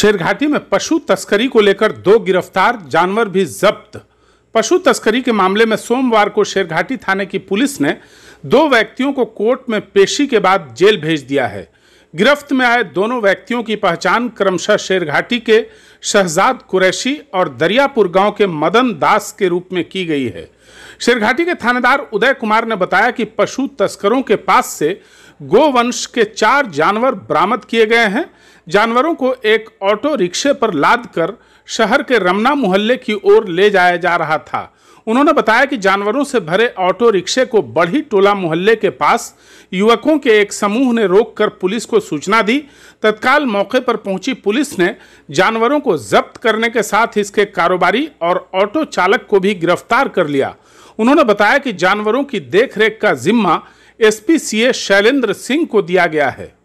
शेरघाटी में पशु तस्करी को लेकर दो गिरफ्तार जानवर भी जब्त पशु तस्करी के मामले में सोमवार को शेरघाटी थाने की पुलिस ने दो व्यक्तियों को कोर्ट में पेशी के बाद जेल भेज दिया है गिरफ्त में आए दोनों व्यक्तियों की पहचान क्रमशः शेरघाटी के शहजाद कुरैशी और दरियापुर गांव के मदन दास के रूप में की गई है शेरघाटी के थानेदार उदय कुमार ने बताया कि पशु तस्करों के पास से गोवंश के चार जानवर बरामद किए गए हैं जानवरों को एक ऑटो रिक्शे पर लाद कर शहर के रमना मोहल्ले की ओर ले जाया जा रहा था उन्होंने बताया कि जानवरों से भरे ऑटो रिक्शे को बढ़ी टोला मोहल्ले के पास युवकों के एक समूह ने रोककर पुलिस को सूचना दी तत्काल मौके पर पहुंची पुलिस ने जानवरों को जब्त करने के साथ इसके कारोबारी और ऑटो चालक को भी गिरफ्तार कर लिया उन्होंने बताया कि जानवरों की देखरेख का जिम्मा एसपी सीए शैलेंद्र सिंह को दिया गया है